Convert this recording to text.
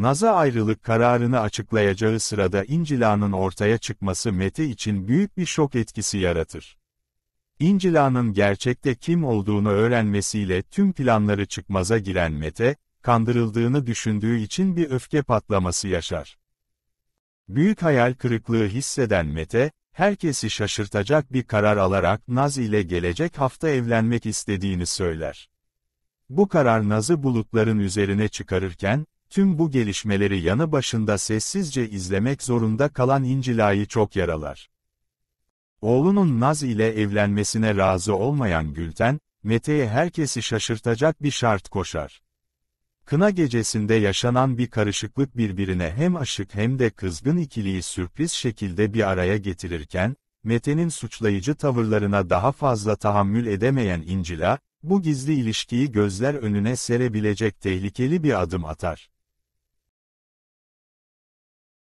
Naz'a ayrılık kararını açıklayacağı sırada İncila'nın ortaya çıkması Mete için büyük bir şok etkisi yaratır. İncila'nın gerçekte kim olduğunu öğrenmesiyle tüm planları çıkmaza giren Mete, kandırıldığını düşündüğü için bir öfke patlaması yaşar. Büyük hayal kırıklığı hisseden Mete, herkesi şaşırtacak bir karar alarak Naz ile gelecek hafta evlenmek istediğini söyler. Bu karar Naz'ı bulutların üzerine çıkarırken, Tüm bu gelişmeleri yanı başında sessizce izlemek zorunda kalan İncila'yı çok yaralar. Oğlunun Naz ile evlenmesine razı olmayan Gülten, Mete'ye herkesi şaşırtacak bir şart koşar. Kına gecesinde yaşanan bir karışıklık birbirine hem aşık hem de kızgın ikiliyi sürpriz şekilde bir araya getirirken, Mete'nin suçlayıcı tavırlarına daha fazla tahammül edemeyen İncila, bu gizli ilişkiyi gözler önüne serebilecek tehlikeli bir adım atar.